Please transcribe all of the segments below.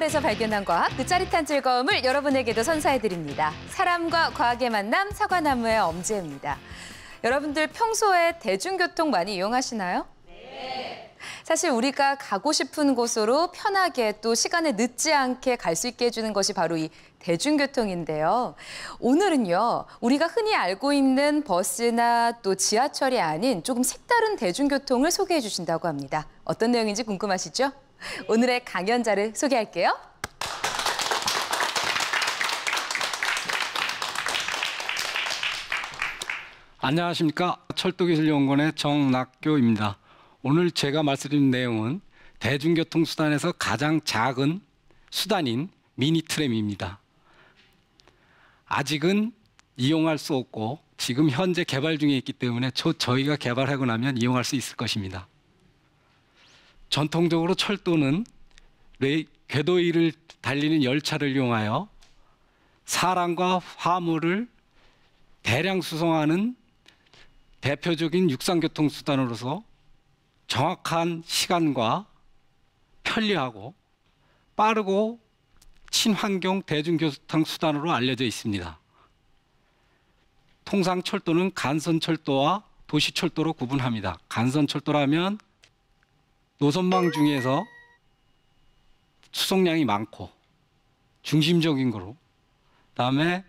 생활에서 발견한 과학, 그 짜릿한 즐거움을 여러분에게도 선사해드립니다. 사람과 과학의 만남, 사과나무의 엄지입니다. 여러분들 평소에 대중교통 많이 이용하시나요? 네. 사실 우리가 가고 싶은 곳으로 편하게 또 시간에 늦지 않게 갈 수 있게 해주는 것이 바로 이 대중교통인데요. 오늘은요, 우리가 흔히 알고 있는 버스나 또 지하철이 아닌 조금 색다른 대중교통을 소개해 주신다고 합니다. 어떤 내용인지 궁금하시죠? 오늘의 강연자를 소개할게요. 안녕하십니까. 철도기술연구원의 정낙교입니다. 오늘 제가 말씀드린 내용은 대중교통수단에서 가장 작은 수단인 미니트램입니다. 아직은 이용할 수 없고 지금 현재 개발 중에 있기 때문에 저, 저희가 개발하고 나면 이용할 수 있을 것입니다. 전통적으로 철도는 레 궤도 일을 달리는 열차를 이용하여 사람과 화물을 대량 수송하는 대표적인 육상교통 수단으로서 정확한 시간과 편리하고 빠르고 친환경 대중교통 수단으로 알려져 있습니다. 통상 철도는 간선 철도와 도시 철도로 구분합니다. 간선 철도라면 노선망 중에서 수송량이 많고 중심적인 거로 그다음에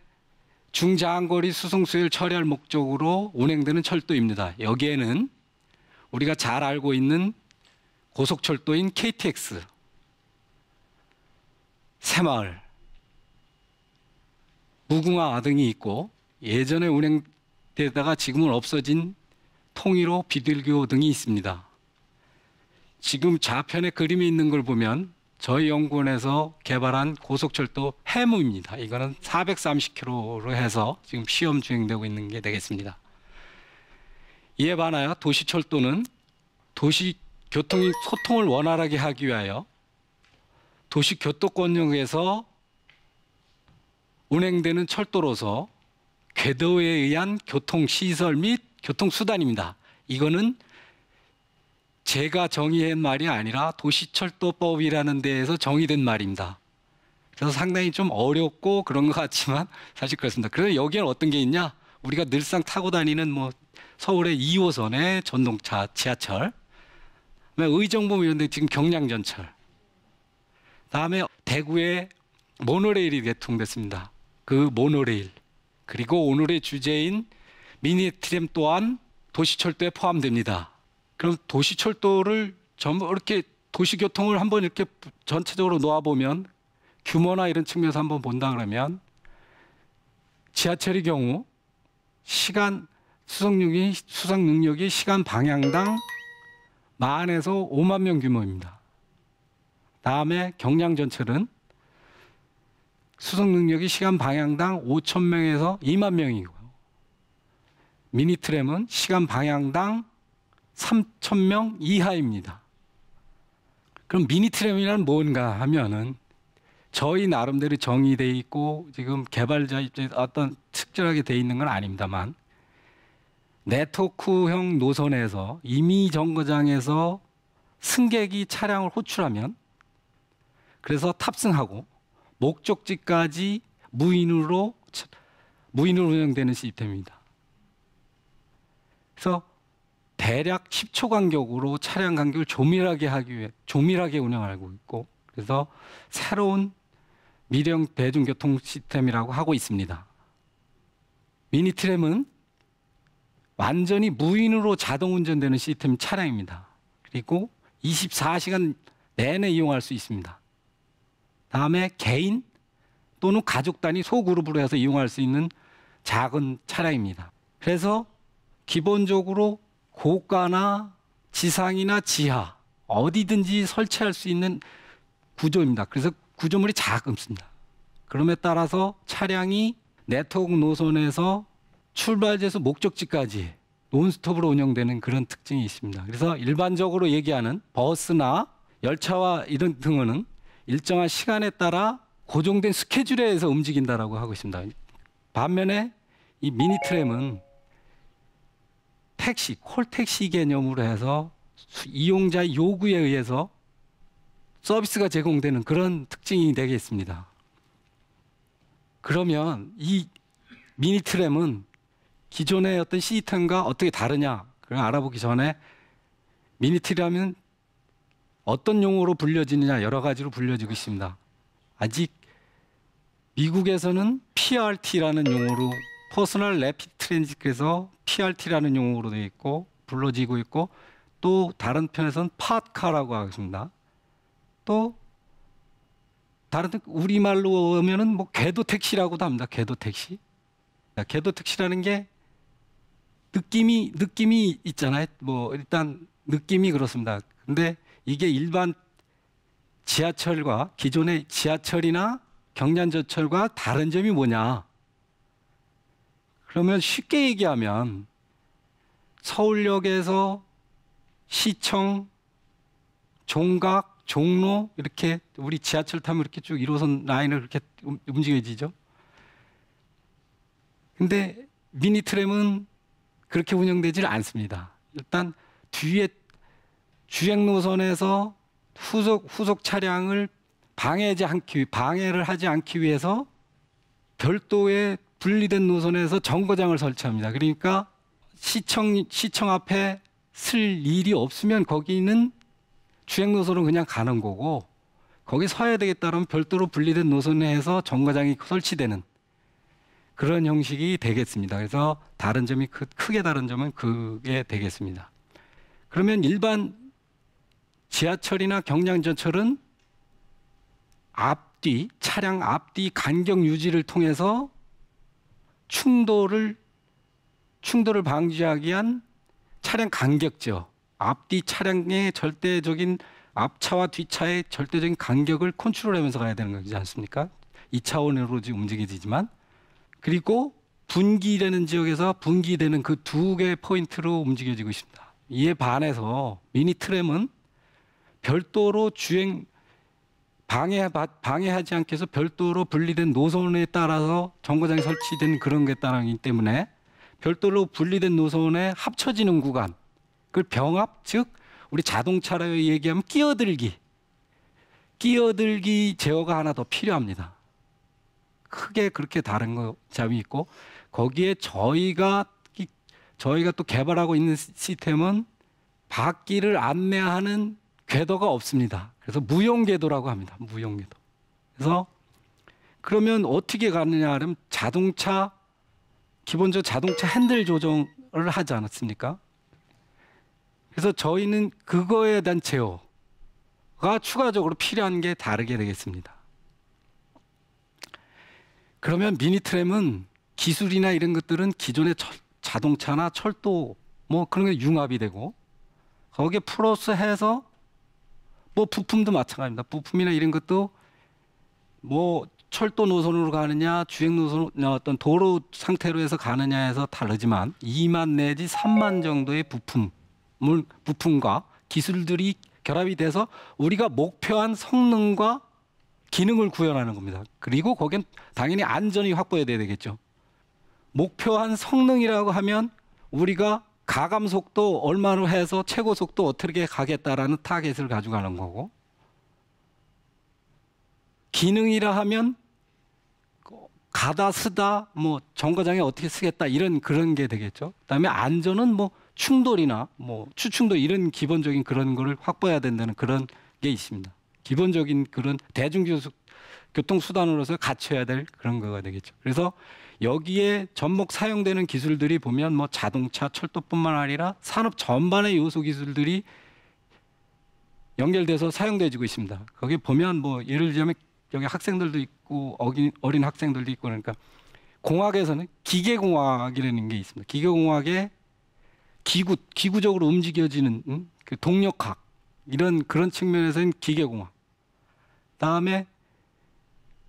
중장거리 수송수요를 처리할 목적으로 운행되는 철도입니다. 여기에는 우리가 잘 알고 있는 고속철도인 KTX, 새마을, 무궁화 등이 있고 예전에 운행되다가 지금은 없어진 통일호 비둘기호 등이 있습니다. 지금 좌편에 그림이 있는 걸 보면 저희 연구원에서 개발한 고속철도 해무입니다. 이거는 430km로 해서 지금 시험 주행되고 있는 게 되겠습니다. 이에 반하여 도시철도는 도시 교통이 소통을 원활하게 하기 위하여 도시 교통권역에서 운행되는 철도로서 궤도에 의한 교통시설 및 교통수단입니다. 이거는 제가 정의한 말이 아니라 도시철도법이라는 데에서 정의된 말입니다. 그래서 상당히 좀 어렵고 그런 것 같지만 사실 그렇습니다. 그래서 여기엔 어떤 게 있냐? 우리가 늘상 타고 다니는 뭐 서울의 2호선의 전동차, 지하철, 의정부 이런 데 지금 경량전철, 다음에 대구의 모노레일이 개통됐습니다. 그 모노레일. 그리고 오늘의 주제인 미니트램 또한 도시철도에 포함됩니다. 그럼 도시 철도를 전부 이렇게 도시 교통을 한번 이렇게 전체적으로 놓아 보면 규모나 이런 측면에서 한번 본다 그러면 지하철의 경우 시간 수송력이 수상 능력이 시간 방향당 만에서 5만 명 규모입니다. 다음에 경량 전철은 수송 능력이 시간 방향당 5천 명에서 2만 명이고 미니 트램은 시간 방향당 3천 명 이하입니다. 그럼 미니트램이란 뭔가 하면은 저희 나름대로 정의돼 있고 지금 개발자 입장에서 어떤 특별하게 돼 있는 건 아닙니다만 네트워크형 노선에서 이미 정거장에서 승객이 차량을 호출하면 그래서 탑승하고 목적지까지 무인으로 무인으로 운영되는 시스템입니다. 그래서 대략 10초 간격으로 차량 간격을 조밀하게 하기 위해 조밀하게 운영하고 있고 그래서 새로운 미령 대중교통 시스템이라고 하고 있습니다. 미니트램은 완전히 무인으로 자동 운전되는 시스템 차량입니다. 그리고 24시간 내내 이용할 수 있습니다. 다음에 개인 또는 가족 단위 소그룹으로 해서 이용할 수 있는 작은 차량입니다. 그래서 기본적으로 고가나 지상이나 지하 어디든지 설치할 수 있는 구조입니다. 그래서 구조물이 작습니다. 그럼에 따라서 차량이 네트워크 노선에서 출발지에서 목적지까지 논스톱으로 운영되는 그런 특징이 있습니다. 그래서 일반적으로 얘기하는 버스나 열차와 이런 등은 일정한 시간에 따라 고정된 스케줄에 의해서 움직인다라고 하고 있습니다. 반면에 이 미니 트램은 택시, 콜택시 개념으로 해서 이용자 요구에 의해서 서비스가 제공되는 그런 특징이 되겠습니다. 그러면 이 미니트램은 기존의 어떤 시스템과 어떻게 다르냐 그걸 알아보기 전에 미니트램은 어떤 용어로 불려지느냐 여러 가지로 불려지고 있습니다. 아직 미국에서는 PRT라는 용어로 퍼스널 래피드 트랜직에서 TRT라는 용어로 되어 있고 불러지고 있고 또 다른 편에서는 파카라고 하겠습니다. 또 다른 우리 말로 하면은 뭐 궤도 택시라고도 합니다. 궤도 택시. 궤도 택시라는 게 느낌이 느낌이 있잖아요. 뭐 일단 느낌이 그렇습니다. 근데 이게 일반 지하철과 기존의 지하철이나 경량전철과 다른 점이 뭐냐? 그러면 쉽게 얘기하면 서울역에서 시청, 종각, 종로 이렇게 우리 지하철 타면 이렇게 쭉 1호선 라인을 그렇게 움직여지죠. 근데 미니트램은 그렇게 운영되질 않습니다. 일단 뒤에 주행 노선에서 후속 후속 차량을 방해하지 않기 방해를 하지 않기 위해서 별도의 분리된 노선에서 정거장을 설치합니다. 그러니까 시청 시청 앞에 쓸 일이 없으면 거기는 주행 노선은 그냥 가는 거고 거기 서야 되겠다면 별도로 분리된 노선에서 정거장이 설치되는 그런 형식이 되겠습니다. 그래서 다른 점이 크, 크게 다른 점은 그게 되겠습니다. 그러면 일반 지하철이나 경량전철은 앞뒤 차량 앞뒤 간격 유지를 통해서 충돌을 충돌을 방지하기 위한 차량 간격죠. 앞뒤 차량의 절대적인 앞차와 뒤차의 절대적인 간격을 컨트롤하면서 가야 되는 거지 않습니까? 2차원으로 움직이지만 그리고 분기되는 지역에서 분기되는 그 두 개의 포인트로 움직여지고 있습니다. 이에 반해서 미니 트램은 별도로 주행 방해, 방해하지 않게 해서 별도로 분리된 노선에 따라서 정거장이 설치된 그런 게 따르기 때문에 별도로 분리된 노선에 합쳐지는 구간 그 병합 즉 우리 자동차로 얘기하면 끼어들기 끼어들기 제어가 하나 더 필요합니다. 크게 그렇게 다른 거 점이 있고 거기에 저희가 저희가 또 개발하고 있는 시스템은 바퀴를 안내하는 궤도가 없습니다. 그래서 무용궤도라고 합니다. 무용궤도. 그래서 그러면 어떻게 가느냐 하면 자동차 기본적으로 자동차 핸들 조정을 하지 않았습니까? 그래서 저희는 그거에 대한 제어가 추가적으로 필요한 게 다르게 되겠습니다. 그러면 미니트램은 기술이나 이런 것들은 기존의 철, 자동차나 철도 뭐 그런 게 융합이 되고 거기에 플러스해서 뭐 부품도 마찬가지입니다. 부품이나 이런 것도 뭐 철도 노선으로 가느냐 주행 노선 어, 어떤 도로 상태로 해서 가느냐 에서 다르지만 2만 내지 3만 정도의 부품물 부품과 기술들이 결합이 돼서 우리가 목표한 성능과 기능을 구현하는 겁니다. 그리고 거긴 당연히 안전이 확보해야 되겠죠. 목표한 성능이라고 하면 우리가 가감 속도 얼마로 해서 최고 속도 어떻게 가겠다라는 타겟을 가져가는 거고 기능이라 하면 가다 쓰다 뭐 정거장에 어떻게 쓰겠다 이런 그런 게 되겠죠. 그다음에 안전은 뭐 충돌이나 뭐 추충도 이런 기본적인 그런 거를 확보해야 된다는 그런 게 있습니다. 기본적인 그런 대중교통 수단으로서 갖춰야 될 그런 거가 되겠죠. 그래서 여기에 접목 사용되는 기술들이 보면 뭐 자동차, 철도뿐만 아니라 산업 전반의 요소 기술들이 연결돼서 사용되지고 있습니다. 거기 보면 뭐 예를 들면 여기 학생들도 있고 어린, 어린 학생들도 있고 그러니까 공학에서는 기계공학이라는 게 있습니다. 기계공학에 기구 기구적으로 움직여지는 음? 그 동력학 이런 그런 측면에서는 기계공학. 다음에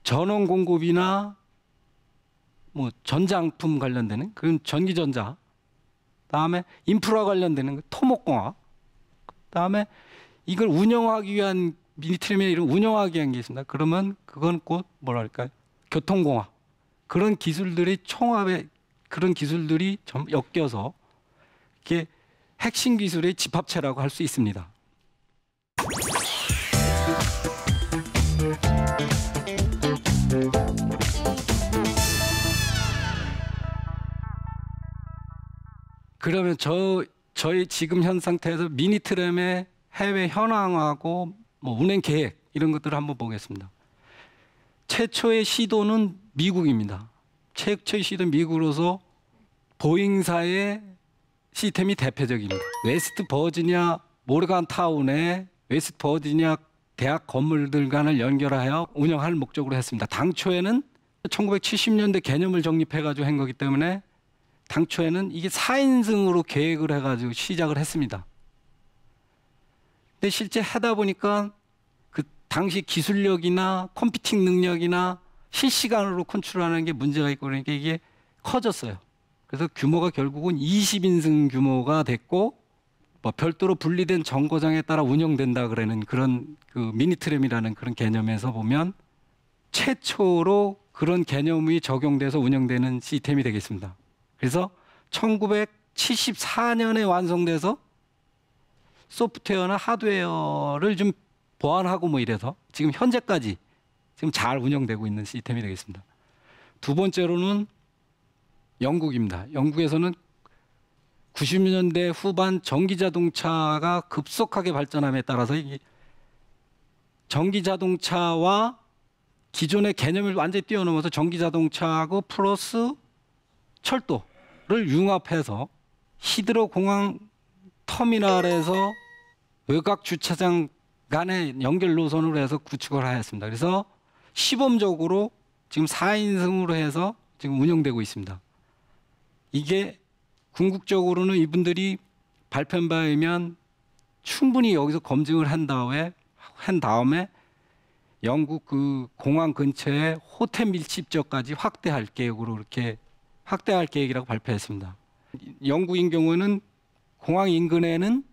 전원 공급이나 뭐 전장품 관련되는 그런 전기전자 다음에 인프라 관련되는 그 토목공학 그 다음에 이걸 운영하기 위한 미니트리면 이런 운영하기 위한 게 있습니다. 그러면 그건 곧 뭐랄까요? 교통공학 그런 기술들이 총합에 그런 기술들이 점 엮여서 이게 핵심 기술의 집합체라고 할 수 있습니다. 그러면 저 저희 지금 현 상태에서 미니 트램의 해외 현황하고 뭐 운행 계획 이런 것들을 한번 보겠습니다. 최초의 시도는 미국입니다. 최초의 시도 미국으로서 보잉사의 시스템이 대표적입니다. 웨스트 버지니아 모르간 타운의 웨스트 버지니아 대학 건물들 간을 연결하여 운영할 목적으로 했습니다. 당초에는 1970년대 개념을 정립해가지고 한 거기 때문에 당초에는 이게 4인승으로 계획을 해가지고 시작을 했습니다. 근데 실제 하다 보니까 그 당시 기술력이나 컴퓨팅 능력이나 실시간으로 컨트롤하는 게 문제가 있고 그러니까 이게 커졌어요. 그래서 규모가 결국은 20인승 규모가 됐고 뭐 별도로 분리된 정거장에 따라 운영된다 그러는 그런 그 미니트램이라는 그런 개념에서 보면 최초로 그런 개념이 적용돼서 운영되는 시스템이 되겠습니다. 그래서 1974년에 완성돼서 소프트웨어나 하드웨어를 좀 보완하고 뭐 이래서 지금 현재까지 지금 잘 운영되고 있는 시스템이 되겠습니다. 두 번째로는 영국입니다. 영국에서는 90년대 후반 전기 자동차가 급속하게 발전함에 따라서 전기 자동차와 기존의 개념을 완전히 뛰어넘어서 전기 자동차하고 플러스 철도 를 융합해서 히드로 공항 터미널에서 외곽 주차장 간의 연결 노선으로 해서 구축을 하였습니다. 그래서 시범적으로 지금 4인승으로 해서 지금 운영되고 있습니다. 이게 궁극적으로는 이분들이 발표한 바에 의면 충분히 여기서 검증을 한 다음에 한 다음에 영국 그 공항 근처에 호텔 밀집 지역까지 확대할 계획으로 이렇게 확대할 계획이라고 발표했습니다. 영국인 경우는 공항 인근에는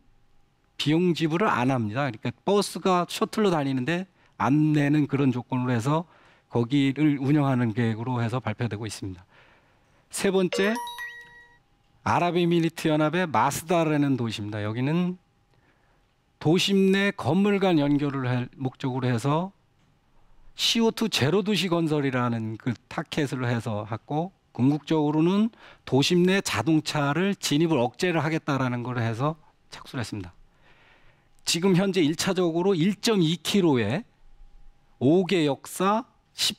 비용 지불을 안 합니다. 그러니까 버스가 셔틀로 다니는데 안 내는 그런 조건으로 해서 거기를 운영하는 계획으로 해서 발표되고 있습니다. 세 번째 아랍에미리트 연합의 마스다라는 도시입니다. 여기는 도심 내 건물 간 연결을 목적으로 해서 CO2 제로 도시 건설이라는 그 타켓을 해서 하고 궁극적으로는 도심 내 자동차를 진입을 억제를 하겠다라는 걸 해서 착수를 했습니다. 지금 현재 1차적으로 1.2km에 5개 역사 10,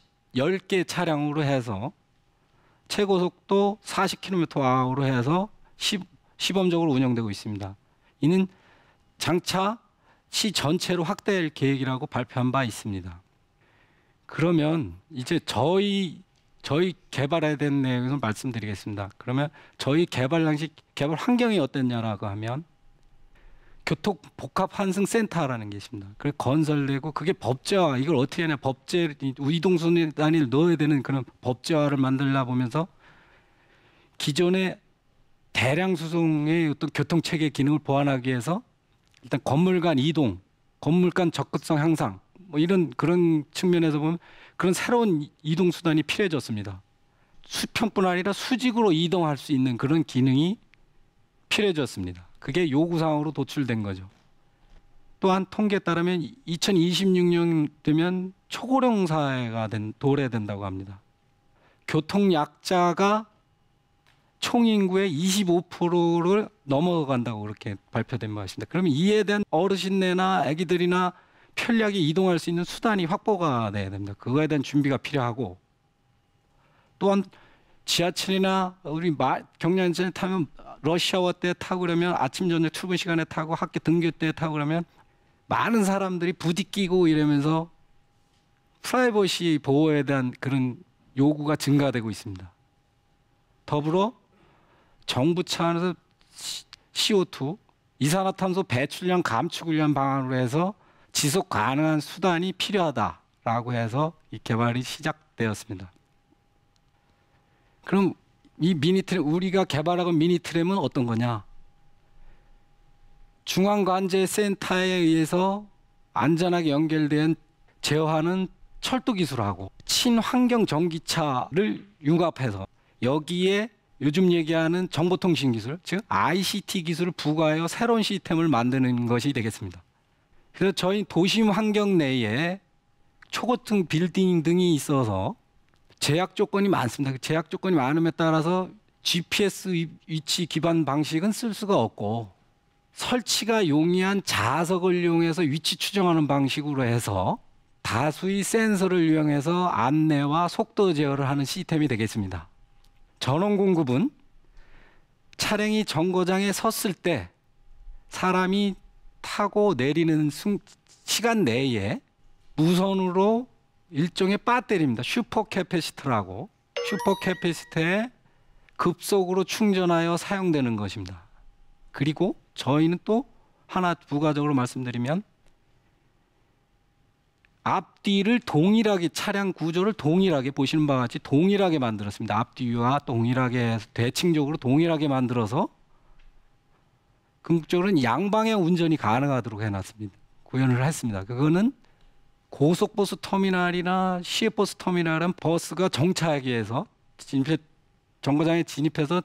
개 차량으로 해서 최고속도 40km/h로 해서 시, 시범적으로 운영되고 있습니다. 이는 장차 시 전체로 확대할 계획이라고 발표한 바 있습니다. 그러면 이제 저희 저희 개발에 대한 내용을 말씀드리겠습니다. 그러면 저희 개발 당시 개발 환경이 어땠냐라고 하면 교통 복합 환승 센터라는 게 있습니다. 그래 건설되고 그게 법제화 이걸 어떻게 하냐 법제 이동순위 단위를 넣어야 되는 그런 법제화를 만들려 보면서 기존의 대량 수송의 어떤 교통 체계 기능을 보완하기 위해서 일단 건물 간 이동, 건물 간 접근성 향상 뭐 이런 그런 측면에서 보면 그런 새로운 이동 수단이 필요해졌습니다. 수평뿐 아니라 수직으로 이동할 수 있는 그런 기능이 필요해졌습니다. 그게 요구 사항으로 도출된 거죠. 또한 통계에 따르면 2026년 되면 초고령 사회가 된, 도래된다고 합니다. 교통 약자가 총 인구의 25%를 넘어간다고 그렇게 발표된 바입니다. 그러면 이에 대한 어르신네나 아기들이나 편리하게 이동할 수 있는 수단이 확보가 돼야 됩니다. 그거에 대한 준비가 필요하고 또한 지하철이나 우리 경량지에 타면 러시아워 때 타고 그러면 아침 저녁 출근 시간에 타고 학교 등교 때 타고 그러면 많은 사람들이 부딪히고 이러면서 프라이버시 보호에 대한 그런 요구가 증가되고 있습니다. 더불어 정부 차원에서 CO2 이산화탄소 배출량 감축을 위한 방안으로 해서 지속 가능한 수단이 필요하다라고 해서 이 개발이 시작되었습니다. 그럼 이 미니트램 우리가 개발하고 미니트램은 어떤 거냐? 중앙관제 센터에 의해서 안전하게 연결된 제어하는 철도 기술하고 친환경 전기차를 융합해서 여기에 요즘 얘기하는 정보통신 기술, 즉 ICT 기술을 부과하여 새로운 시스템을 만드는 것이 되겠습니다. 그래서 저희 도심 환경 내에 초고층 빌딩 등이 있어서 제약 조건이 많습니다. 제약 조건이 많음에 따라서 GPS 위치 기반 방식은 쓸 수가 없고 설치가 용이한 자석을 이용해서 위치 추정하는 방식으로 해서 다수의 센서를 이용해서 안내와 속도 제어를 하는 시스템이 되겠습니다. 전원 공급은 차량이 정거장에 섰을 때 사람이 타고 내리는 순, 시간 내에 무선으로 일종의 배터리입니다. 슈퍼 캐패시터라고 슈퍼 캐패시터에 급속으로 충전하여 사용되는 것입니다. 그리고 저희는 또 하나 부가적으로 말씀드리면 앞뒤를 동일하게 차량 구조를 동일하게 보시는 바와 같이 동일하게 만들었습니다. 앞뒤와 동일하게 대칭적으로 동일하게 만들어서 궁극적으로는 양방의 운전이 가능하도록 해놨습니다. 구현을 했습니다. 그거는 고속버스 터미널이나 시외버스 터미널은 버스가 정차하기위해서 진입 해 정거장에 진입해서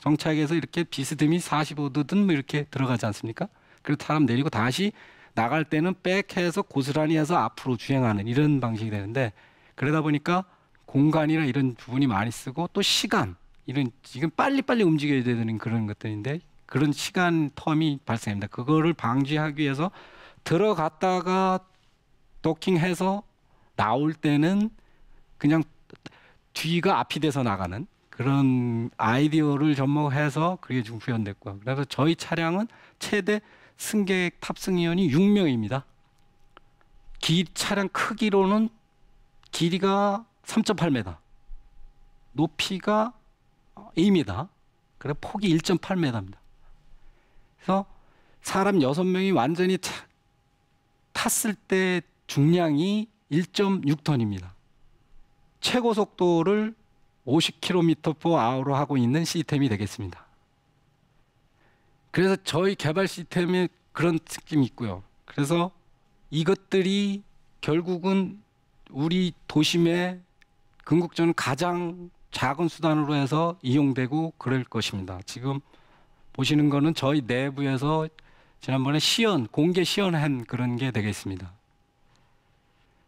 정차하기위해서 이렇게 비스듬히 45도든 뭐 이렇게 들어가지 않습니까? 그리고 사람 내리고 다시 나갈 때는 백해서 고스란히 해서 앞으로 주행하는 이런 방식이 되는데 그러다 보니까 공간이나 이런 부분이 많이 쓰고 또 시간 이런 지금 빨리빨리 움직여야 되는 그런 것들인데 그런 시간 텀이 발생합니다. 그거를 방지하기 위해서 들어갔다가 도킹해서 나올 때는 그냥 뒤가 앞이 돼서 나가는 그런 아이디어를 접목해서 그게 지금 구현됐고 그래서 저희 차량은 최대 승객 탑승 인원이 6명입니다. 기 차량 크기로는 길이가 3.8m, 높이가 2m, 그래 폭이 1.8m입니다. 그래서 사람 여섯 명이 완전히 탔을 때 중량이 1.6톤입니다. 최고 속도를 50km/h로 하고 있는 시스템이 되겠습니다. 그래서 저희 개발 시스템에 그런 특징이 있고요. 그래서 이것들이 결국은 우리 도심의 궁극적 가장 작은 수단으로 해서 이용되고 그럴 것입니다. 지금 보시는 거는 저희 내부에서 지난번에 시연, 공개 시연한 그런 게 되겠습니다.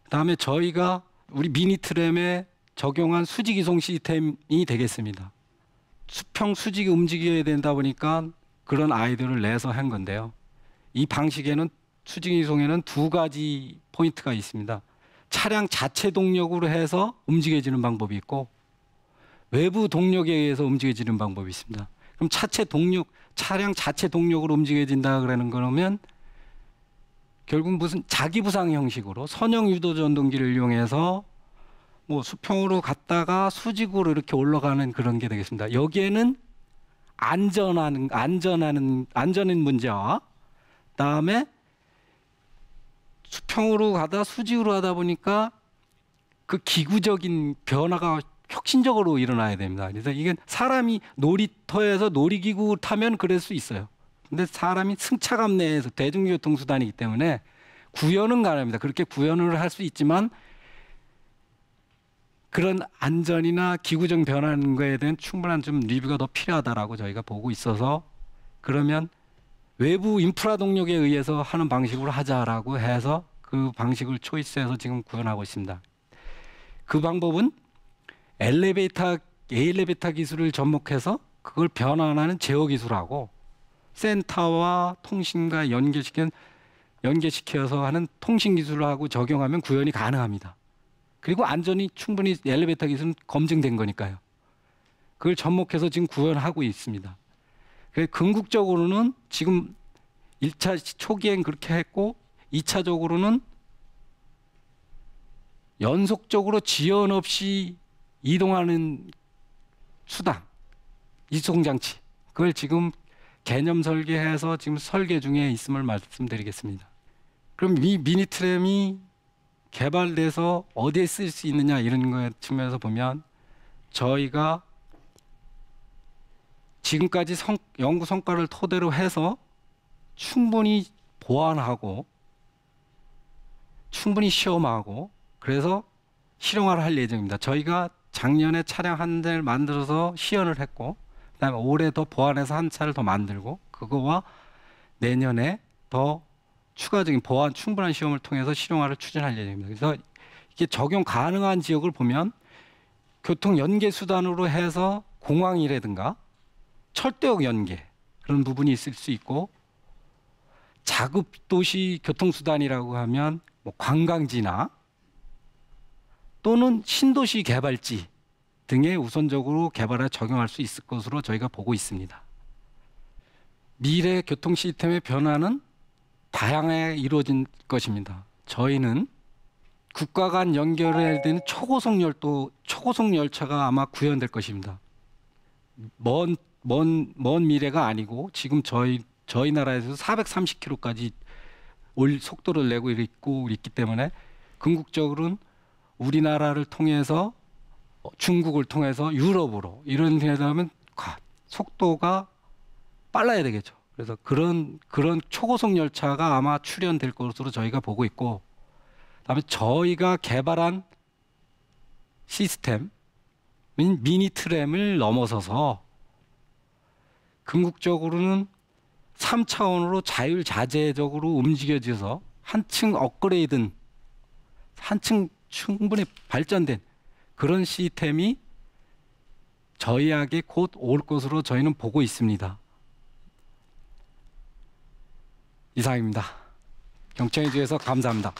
다음에 저희가 우리 미니트램에 적용한 수직 이송 시스템이 되겠습니다. 수평 수직이 움직여야 된다 보니까 그런 아이디어를 내서 한 건데요. 이 방식에는 수직 이송에는 두 가지 포인트가 있습니다. 차량 자체 동력으로 해서 움직여지는 방법이 있고 외부 동력에 의해서 움직여지는 방법이 있습니다. 그럼 차체 동력, 차량 자체 동력으로 움직여진다 그러는 거면 결국 무슨 자기 부상 형식으로 선형 유도 전동기를 이용해서 뭐 수평으로 갔다가 수직으로 이렇게 올라가는 그런 게 되겠습니다. 여기에는 안전하는 안전하는 안전인 문제와 다음에 수평으로 가다 수직으로 하다 보니까 그 기구적인 변화가 혁신적으로 일어나야 됩니다. 그래서 이게 사람이 놀이터에서 놀이기구 타면 그럴 수 있어요. 근데 사람이 승차감 내에서 대중교통수단이기 때문에 구현은 가능합니다. 그렇게 구현을 할 수 있지만 그런 안전이나 기구적 변화인 거에 대한 충분한 좀 리뷰가 더 필요하다라고 저희가 보고 있어서 그러면 외부 인프라 동력에 의해서 하는 방식으로 하자라고 해서 그 방식을 초이스해서 지금 구현하고 있습니다. 그 방법은 엘리베이터 엘리베이터 기술을 접목해서 그걸 변환하는 제어 기술하고 센터와 통신과 연결시킨 연계시켜서 하는 통신 기술하고 적용하면 구현이 가능합니다. 그리고 안전이 충분히 엘리베이터 기술은 검증된 거니까요. 그걸 접목해서 지금 구현하고 있습니다. 그래 궁극적으로는 지금 1차 초기엔 그렇게 했고 2차적으로는 연속적으로 지연 없이 이동하는 수단, 이송장치 그걸 지금 개념 설계해서 지금 설계 중에 있음을 말씀드리겠습니다. 그럼 이 미니트램이 개발돼서 어디에 쓸 수 있느냐 이런 거에 측면에서 보면 저희가 지금까지 성, 연구 성과를 토대로 해서 충분히 보완하고 충분히 시험하고 그래서 실용화를 할 예정입니다. 저희가 작년에 차량 한 대를 만들어서 시연을 했고 그다음에 올해 더 보완해서 한 차를 더 만들고 그거와 내년에 더 추가적인 보완 충분한 시험을 통해서 실용화를 추진할 예정입니다. 그래서 이게 적용 가능한 지역을 보면 교통 연계 수단으로 해서 공항이라든가 철도역 연계 그런 부분이 있을 수 있고 자급 도시 교통 수단이라고 하면 뭐 관광지나 또는 신도시 개발지 등에 우선적으로 개발에 적용할 수 있을 것으로 저희가 보고 있습니다. 미래 교통 시스템의 변화는 다양하게 이루어진 것입니다. 저희는 국가 간 연결되는 해야 초고속 열도 초고속 열차가 아마 구현될 것입니다. 먼 먼 먼 미래가 아니고 지금 저희 저희 나라에서 430km까지 올 속도를 내고 있고 있기 때문에 궁극적으로는 우리나라를 통해서 어, 중국을 통해서 유럽으로 이런 데라면 속도가 빨라야 되겠죠. 그래서 그런 그런 초고속 열차가 아마 출현될 것으로 저희가 보고 있고 다음에 저희가 개발한 시스템 미니 트램을 넘어서서 궁극적으로는 3차원으로 자율자재적으로 움직여져서 한층 업그레이드 한층 충분히 발전된 그런 시스템이 저희에게 곧 올 것으로 저희는 보고 있습니다. 이상입니다. 경청해 주셔서 감사합니다.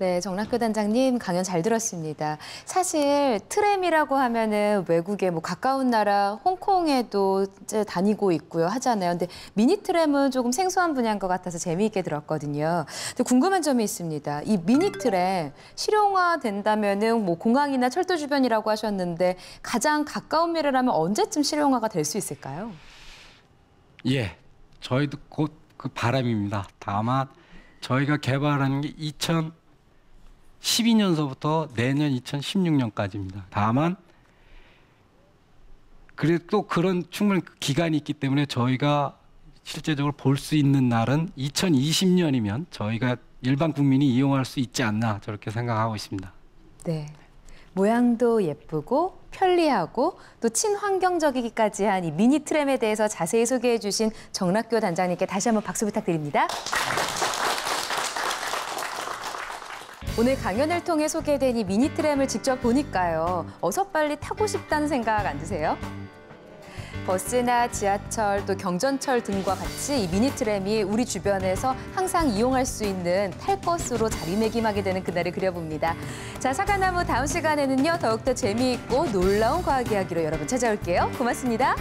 네, 정락교 단장님 강연 잘 들었습니다. 사실 트램이라고 하면은 외국에 뭐 가까운 나라 홍콩에도 이제 다니고 있고요 하잖아요. 근데 미니 트램은 조금 생소한 분야인 것 같아서 재미있게 들었거든요. 근데 궁금한 점이 있습니다. 이 미니 트램 실용화된다면은 뭐 공항이나 철도 주변이라고 하셨는데 가장 가까운 미래라면 언제쯤 실용화가 될 수 있을까요? 예, 저희도 곧 그 바람입니다. 다만 저희가 개발하는 게 2000. 12년서부터 내년 2016년까지입니다. 다만 그래도 또 그런 충분히 기간이 있기 때문에 저희가 실제적으로 볼 수 있는 날은 2020년이면 저희가 일반 국민이 이용할 수 있지 않나 저렇게 생각하고 있습니다. 네. 모양도 예쁘고 편리하고 또 친환경적이기까지 한 이 미니 트램에 대해서 자세히 소개해 주신 정락교 단장님께 다시 한번 박수 부탁드립니다. 오늘 강연을 통해 소개된 이 미니트램을 직접 보니까요. 어서 빨리 타고 싶다는 생각 안 드세요? 버스나 지하철 또 경전철 등과 같이 이 미니트램이 우리 주변에서 항상 이용할 수 있는 탈버스로 자리매김하게 되는 그날을 그려봅니다. 자, 사과나무 다음 시간에는요. 더욱더 재미있고 놀라운 과학 이야기로 여러분 찾아올게요. 고맙습니다.